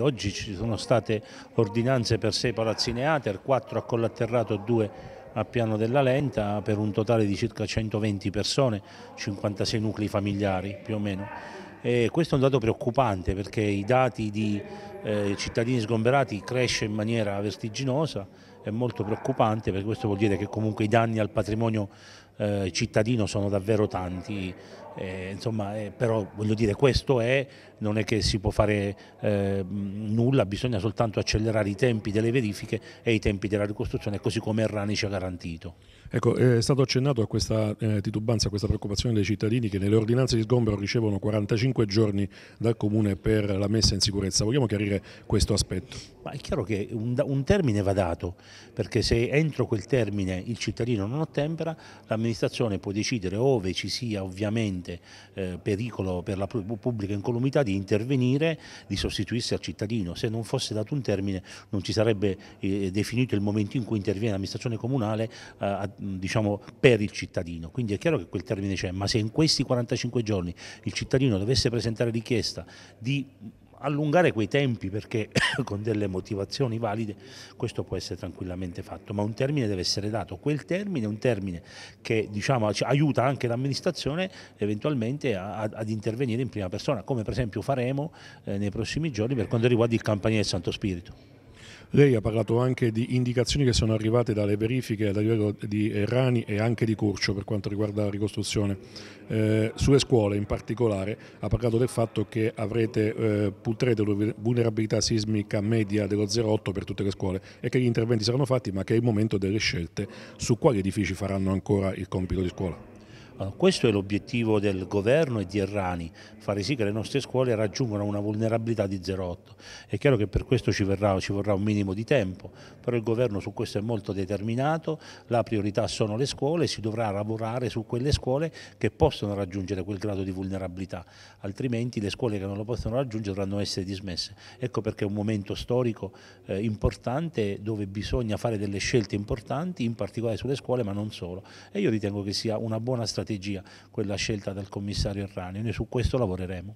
Oggi ci sono state ordinanze per sei palazzine ATER, quattro a Collaterrato e due a Piano della Lenta per un totale di circa 120 persone, 56 nuclei familiari più o meno. E questo è un dato preoccupante perché i dati di eh, cittadini sgomberati cresce in maniera vertiginosa è molto preoccupante perché questo vuol dire che comunque i danni al patrimonio eh, cittadino sono davvero tanti, eh, insomma, eh, però voglio dire questo è, non è che si può fare eh, nulla, bisogna soltanto accelerare i tempi delle verifiche e i tempi della ricostruzione così come Errani ci ha garantito. Ecco, è stato accennato a questa eh, titubanza, a questa preoccupazione dei cittadini che nelle ordinanze di sgombero ricevono 45 giorni dal Comune per la messa in sicurezza. Vogliamo chiarire questo aspetto? Ma è chiaro che un, un termine va dato perché se entro quel termine il cittadino non ottempera, l'amministrazione può decidere, ove ci sia ovviamente eh, pericolo per la pubblica incolumità, di intervenire, di sostituirsi al cittadino. Se non fosse dato un termine non ci sarebbe eh, definito il momento in cui interviene l'amministrazione comunale eh, diciamo, per il cittadino. Quindi è chiaro che quel termine c'è, ma se in questi 45 giorni il cittadino dovesse presentare richiesta di allungare quei tempi perché con delle motivazioni valide questo può essere tranquillamente fatto, ma un termine deve essere dato, quel termine è un termine che diciamo, aiuta anche l'amministrazione eventualmente a, a, ad intervenire in prima persona, come per esempio faremo eh, nei prossimi giorni per quanto riguarda il campanile del Santo Spirito. Lei ha parlato anche di indicazioni che sono arrivate dalle verifiche a livello di Rani e anche di Curcio per quanto riguarda la ricostruzione. Eh, sulle scuole in particolare ha parlato del fatto che avrete, eh, una vulnerabilità sismica media dello 0,8 per tutte le scuole e che gli interventi saranno fatti ma che è il momento delle scelte su quali edifici faranno ancora il compito di scuola. Questo è l'obiettivo del governo e di Errani, fare sì che le nostre scuole raggiungano una vulnerabilità di 0,8. È chiaro che per questo ci, verrà, ci vorrà un minimo di tempo, però il governo su questo è molto determinato, la priorità sono le scuole, e si dovrà lavorare su quelle scuole che possono raggiungere quel grado di vulnerabilità, altrimenti le scuole che non lo possono raggiungere dovranno essere dismesse. Ecco perché è un momento storico eh, importante dove bisogna fare delle scelte importanti, in particolare sulle scuole ma non solo. E io ritengo che sia una buona strategia strategia, quella scelta dal commissario Errani. Noi su questo lavoreremo.